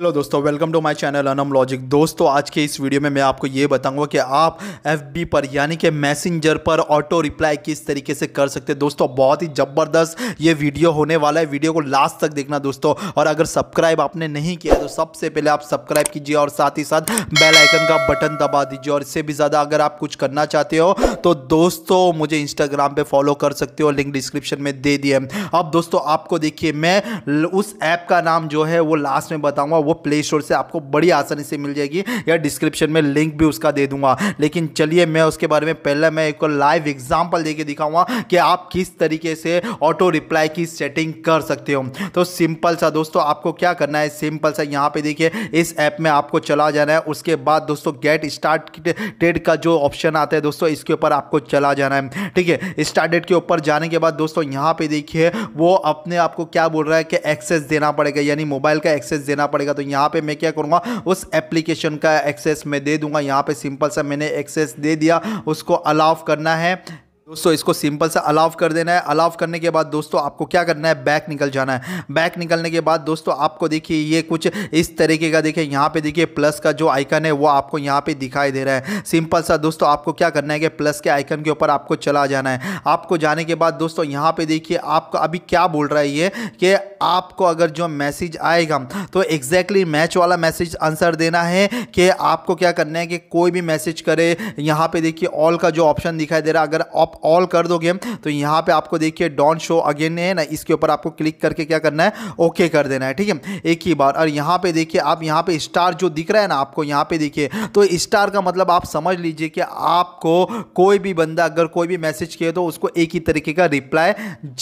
hello दोस्तों welcome to my channel Anam logic दोस्तों आज के इस वीडियो में मैं आपको ये बताऊंगा कि आप एफबी पर यानी कि मैसेंजर पर ऑटो रिप्लाई किस तरीके से कर सकते हैं दोस्तों बहुत ही ज़बरदस्त ये वीडियो होने वाला है वीडियो को लास्ट तक देखना दोस्तों और अगर सब्सक्राइब आपने नहीं किया तो सबसे पहले आप सब्सक्राइब कीजिए और साथ ही साथ बेलाइकन का बटन दबा दीजिए और इससे भी ज़्यादा अगर आप कुछ करना चाहते हो तो दोस्तों मुझे इंस्टाग्राम पर फॉलो कर सकते हो लिंक डिस्क्रिप्शन में दे दिए अब दोस्तों आपको देखिए मैं उस ऐप का नाम जो है वो लास्ट में बताऊँगा वो प्ले स्टोर से आपको बड़ी आसानी से मिल जाएगी या डिस्क्रिप्शन में लिंक भी उसका दे दूंगा लेकिन चलिए मैं उसके बारे में पहले मैं एक लाइव एग्जाम्पल दे के दिखाऊंगा कि आप किस तरीके से ऑटो रिप्लाई की सेटिंग कर सकते हो तो सिंपल सा दोस्तों आपको क्या करना है सिंपल सा यहाँ पे देखिए इस ऐप में आपको चला जाना है उसके बाद दोस्तों गेट स्टार्ट टेड का जो ऑप्शन आता है दोस्तों इसके ऊपर आपको चला जाना है ठीक है स्टार्टेड के ऊपर जाने के बाद दोस्तों यहाँ पे देखिए वो अपने आपको क्या बोल रहा है कि एक्सेस देना पड़ेगा यानी मोबाइल का एक्सेस देना पड़ेगा तो यहाँ पे मैं क्या करूँगा उस एप्लीकेशन का एक्सेस मैं दे दूंगा यहाँ पे सिंपल सा मैंने एक्सेस दे दिया उसको अलाव करना है दोस्तों इसको सिंपल से अलाव कर देना है अलाव करने के बाद दोस्तों आपको क्या करना है बैक निकल जाना है बैक निकलने के बाद दोस्तों आपको देखिए ये कुछ इस तरीके का देखिए यहाँ पे देखिए प्लस का जो आइकन है वो आपको यहाँ पे दिखाई दे रहा है सिंपल सा दोस्तों आपको क्या करना है कि प्लस के आइकन के ऊपर आपको चला जाना है आपको जाने के बाद दोस्तों यहाँ पर देखिए आपको अभी क्या बोल रहा है ये कि आपको अगर जो मैसेज आएगा तो एग्जैक्टली exactly मैच वाला मैसेज आंसर देना है कि आपको क्या करना है कि कोई भी मैसेज करे यहाँ पे देखिए ऑल का जो ऑप्शन दिखाई दे रहा है अगर आप ऑल कर दोगे तो यहाँ पे आपको देखिए डॉन शो अगेन है ना इसके ऊपर आपको क्लिक करके क्या करना है ओके कर देना है ठीक है एक ही बार और यहाँ पे देखिए आप यहाँ पे स्टार जो दिख रहा है ना आपको यहाँ पे देखिए तो स्टार का मतलब आप समझ लीजिए कि आपको कोई भी बंदा अगर कोई भी मैसेज किए तो उसको एक ही तरीके का रिप्लाई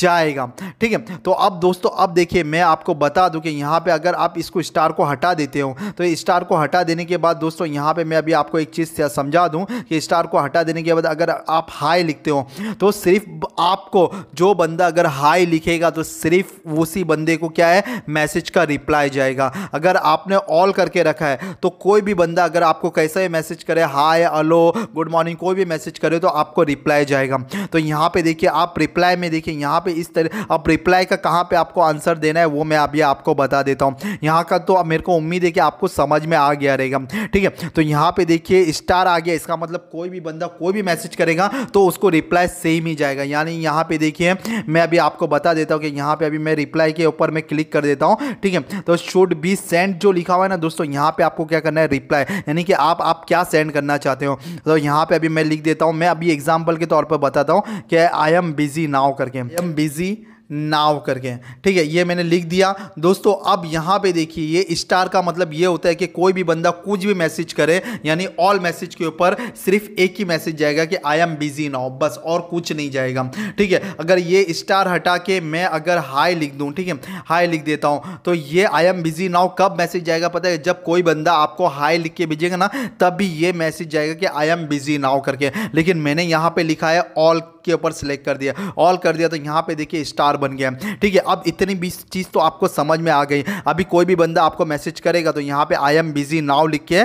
जाएगा ठीक है तो अब दोस्तों अब देखिए देखिए मैं आपको बता दूं कि यहाँ पे अगर आप इसको स्टार को हटा देते हो तो स्टार को हटा देने के बाद दोस्तों यहाँ पे मैं अभी आपको एक चीज़ समझा दूं कि स्टार को हटा देने के बाद अगर आप हाई लिखते हो तो सिर्फ आपको जो बंदा अगर हाई लिखेगा तो सिर्फ उसी बंदे को क्या है मैसेज का रिप्लाई जाएगा अगर आपने ऑल करके रखा है तो कोई भी बंदा अगर आपको कैसा ही मैसेज करे हाई अलो गुड मॉर्निंग कोई भी मैसेज करे तो आपको रिप्लाई जाएगा तो यहाँ पर देखिए आप रिप्लाई में देखिए यहाँ पर इस तरह आप रिप्लाई का कहाँ पर आपको आंसर देना है वो मैं अभी आपको बता देता हूँ यहाँ का तो मेरे को उम्मीद है कि आपको समझ में आ गया रहेगा ठीक है तो यहाँ पे देखिए स्टार आ गया इसका मतलब कोई भी बंदा कोई भी मैसेज करेगा तो उसको रिप्लाई सेम ही जाएगा यानी यहाँ पे देखिए मैं अभी आपको बता देता हूँ कि यहाँ पे अभी मैं रिप्लाई के ऊपर मैं क्लिक कर देता हूँ ठीक है तो शुड बी सेंड जो लिखा हुआ है ना दोस्तों यहाँ पर आपको क्या करना है रिप्लाई यानी कि आप आप क्या सेंड करना चाहते हो तो यहाँ पर अभी मैं लिख देता हूँ मैं अभी एग्जाम्पल के तौर पर बताता हूँ कि आई एम बिजी नाउ करके आई एम बिजी नाव करके ठीक है ये मैंने लिख दिया दोस्तों अब यहाँ पे देखिए ये स्टार का मतलब ये होता है कि कोई भी बंदा कुछ भी मैसेज करे यानी ऑल मैसेज के ऊपर सिर्फ एक ही मैसेज जाएगा कि आई एम बिजी नाउ बस और कुछ नहीं जाएगा ठीक है अगर ये स्टार हटा के मैं अगर हाई लिख दूँ ठीक है हाई लिख देता हूँ तो ये आई एम बिजी नाउ कब मैसेज जाएगा पता है जब कोई बंदा आपको हाई लिख के भेजेगा ना तब भी ये मैसेज जाएगा कि आई एम बिजी नाउ करके लेकिन मैंने यहाँ पर लिखा है ऑल के ऊपर सेलेक्ट कर दिया ऑल कर दिया तो यहाँ पे देखिए स्टार बन गया ठीक है अब इतनी बीस चीज़ तो आपको समझ में आ गई अभी कोई भी बंदा आपको मैसेज करेगा तो यहाँ पर आई एम बिजी नाव लिख के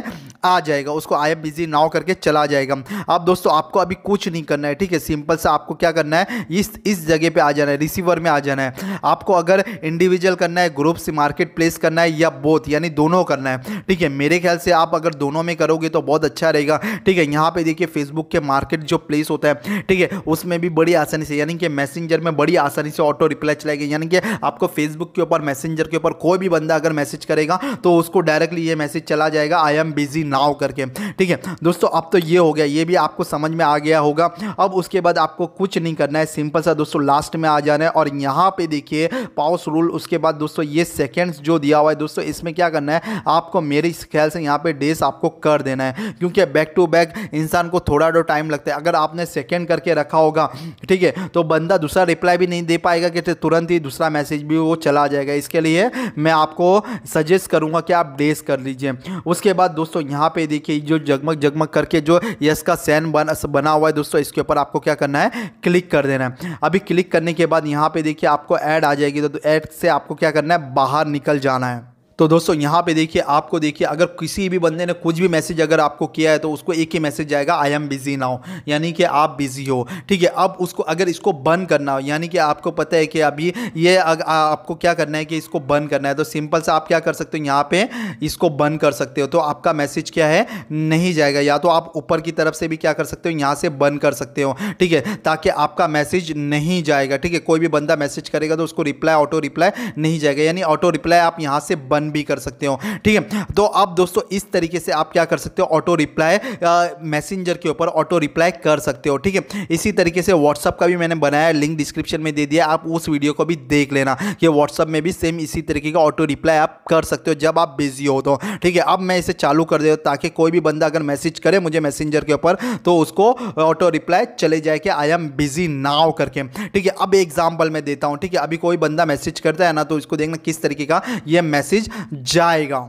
आ जाएगा उसको आई एम बिजी नाव करके चला जाएगा अब दोस्तों आपको अभी कुछ नहीं करना है ठीक है सिंपल सा आपको क्या करना है इस इस जगह पे आ जाना है रिसीवर में आ जाना है आपको अगर इंडिविजुअल करना है ग्रुप से मार्केट प्लेस करना है या बोथ यानी दोनों करना है ठीक है मेरे ख्याल से आप अगर दोनों में करोगे तो बहुत अच्छा रहेगा ठीक है यहाँ पर देखिए फेसबुक के मार्केट जो प्लेस होता है ठीक है उसमें भी बड़ी आसानी से यानी कि मैसेंजर में बड़ी आसानी से ऑटो रिप्लाई चलाएगी यानी कि आपको फेसबुक के ऊपर मैसेंजर के ऊपर कोई भी बंदा अगर मैसेज करेगा तो उसको डायरेक्टली ये मैसेज चला जाएगा I am busy now now करके ठीक है दोस्तों अब तो ये हो गया ये भी आपको समझ में आ गया होगा अब उसके बाद आपको कुछ नहीं करना है सिंपल सा दोस्तों लास्ट में आ जाना है और यहाँ पे देखिए पाउस रूल उसके बाद दोस्तों ये सेकेंड्स जो दिया हुआ है दोस्तों इसमें क्या करना है आपको मेरे ख्याल से यहाँ पे डेज आपको कर देना है क्योंकि बैक टू बैक इंसान को थोड़ा दो तो टाइम लगता है अगर आपने सेकेंड करके रखा होगा ठीक है तो बंदा दूसरा रिप्लाई भी नहीं दे पाएगा कि तुरंत ही दूसरा मैसेज भी वो चला जाएगा इसके लिए मैं आपको सजेस्ट करूँगा कि आप डेज कर लीजिए उसके बाद दोस्तों यहाँ पे देखिए जो जगमग जगमग करके जो यस का सैन बन, बना हुआ है दोस्तों इसके ऊपर आपको क्या करना है क्लिक कर देना है अभी क्लिक करने के बाद यहाँ पे देखिए आपको ऐड आ जाएगी तो ऐड से आपको क्या करना है बाहर निकल जाना है तो दोस्तों यहाँ पे देखिए आपको देखिए अगर किसी भी बंदे ने कुछ भी मैसेज अगर आपको किया है तो उसको एक ही मैसेज जाएगा आई एम बिज़ी नाउ यानी कि आप बिज़ी हो ठीक है अब उसको अगर इसको बंद करना हो यानी कि आपको पता है कि अभी ये अग, आ, आपको क्या करना है कि इसको बंद करना है तो सिंपल से आप क्या कर सकते हो यहाँ पे इसको बंद कर सकते हो तो आपका मैसेज क्या है नहीं जाएगा या तो आप ऊपर की तरफ से भी क्या कर सकते हो यहाँ से बंद कर सकते हो ठीक है ताकि आपका मैसेज नहीं जाएगा ठीक है कोई भी बंदा मैसेज करेगा तो उसको रिप्लाई ऑटो रिप्लाई नहीं जाएगा यानी ऑटो रिप्लाई आप यहाँ से बंद भी कर सकते हो ठीक है तो अब दोस्तों इस तरीके से आप क्या कर सकते हो ऑटो रिप्लाई मैसेंजर के ऊपर ऑटो रिप्लाई कर सकते हो ठीक है इसी तरीके से व्हाट्सअप का भी मैंने बनाया लिंक डिस्क्रिप्शन में दे दिया आप उस वीडियो को भी देख लेना कि व्हाट्सअप में भी सेम इसी तरीके का ऑटो रिप्लाई आप कर सकते हो जब आप बिजी हो तो ठीक है अब मैं इसे चालू कर देता ताकि कोई भी बंदा अगर मैसेज करे मुझे मैसेंजर के ऊपर तो उसको ऑटो रिप्लाई चले जाए कि आई एम बिजी नाव करके ठीक है अब एग्जाम्पल मैं देता हूँ ठीक है अभी कोई बंदा मैसेज करता है ना तो इसको देखना किस तरीके का यह मैसेज जाएगा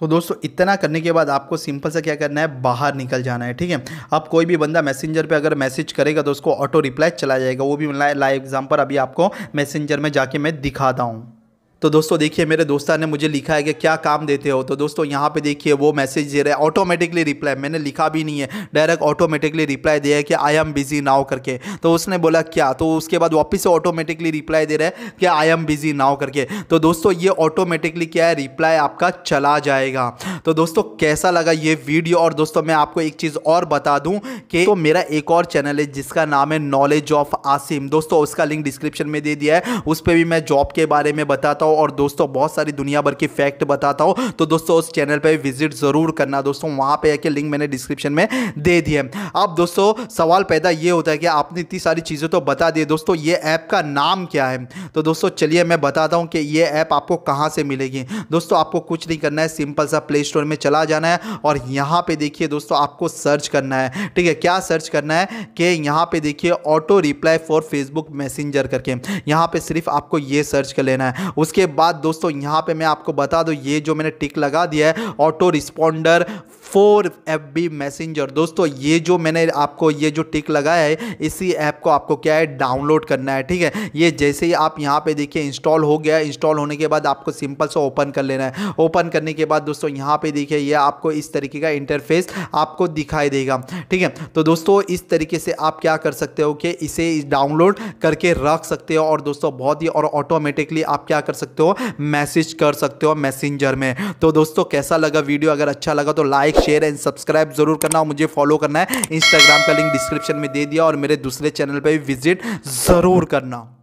तो दोस्तों इतना करने के बाद आपको सिंपल सा क्या करना है बाहर निकल जाना है ठीक है अब कोई भी बंदा मैसेंजर पे अगर मैसेज करेगा तो उसको ऑटो रिप्लाई चला जाएगा वो भी लाइव एग्जांपल अभी आपको मैसेंजर में जाके मैं दिखाता हूँ तो दोस्तों देखिए मेरे दोस्ता ने मुझे लिखा है कि क्या काम देते हो तो दोस्तों यहाँ पे देखिए वो मैसेज दे रहा है ऑटोमेटिकली रिप्लाई मैंने लिखा भी नहीं है डायरेक्ट ऑटोमेटिकली रिप्लाई दिया है कि आई एम बिज़ी नाउ करके तो उसने बोला क्या तो उसके बाद वापस से ऑटोमेटिकली रिप्लाई दे रहा है कि आई एम बिज़ी नाउ करके तो दोस्तों ये ऑटोमेटिकली क्या है रिप्लाई आपका चला जाएगा तो दोस्तों कैसा लगा ये वीडियो और दोस्तों मैं आपको एक चीज़ और बता दूँ कि तो मेरा एक और चैनल है जिसका नाम है नॉलेज ऑफ आसिम दोस्तों उसका लिंक डिस्क्रिप्शन में दे दिया है उस पर भी मैं जॉब के बारे में बताता हूँ हूँ और दोस्तों बहुत सारी दुनिया भर की फैक्ट बताता हो तो दोस्तों उस चैनल पर विजिट ज़रूर करना दोस्तों वहां पर आके लिंक मैंने डिस्क्रिप्शन में दे दी अब दोस्तों सवाल पैदा ये होता है कि आपने इतनी सारी चीज़ें तो बता दी दोस्तों ये ऐप का नाम क्या है तो दोस्तों चलिए मैं बताता हूँ कि ये ऐप आपको कहाँ से मिलेगी दोस्तों आपको कुछ नहीं करना है सिंपल सा प्ले स्टोर में चला जाना है और यहाँ पे देखिए दोस्तों आपको सर्च करना है ठीक है क्या सर्च करना है कि यहाँ पे देखिए auto reply for Facebook Messenger करके यहाँ पे सिर्फ आपको ये सर्च कर लेना है उसके उसके बाद दोस्तों यहाँ पे मैं आपको बता दूँ ये जो मैंने टिक लगा दिया है auto responder for F B Messenger दोस्तों ये जो मैंने आपको ये जो टिक लगाया है इसी ऐप को आपको क्या है डाउनलोड करना है ठीक है ये जैसे ही आप यहाँ पे देखिए इंस्टॉल हो गया इंस्टॉल होने के बाद आपको सिंपल से ओपन कर लेना है ओपन करने के बाद दोस्तों यहाँ पे देखिए ये आपको इस तरीके का इंटरफेस आपको दिखाई देगा ठीक है तो दोस्तों इस तरीके से आप क्या कर सकते हो कि इसे डाउनलोड करके रख सकते हो और दोस्तों बहुत ही और ऑटोमेटिकली आप क्या कर सकते हो मैसेज कर सकते हो मैसेंजर में तो दोस्तों कैसा लगा वीडियो अगर अच्छा लगा तो लाइक शेयर एंड सब्सक्राइब जरूर करना और मुझे फॉलो करना है इंस्टाग्राम का लिंक डिस्क्रिप्शन में दे दिया और मेरे दूसरे चैनल पर भी विजिट ज़रूर करना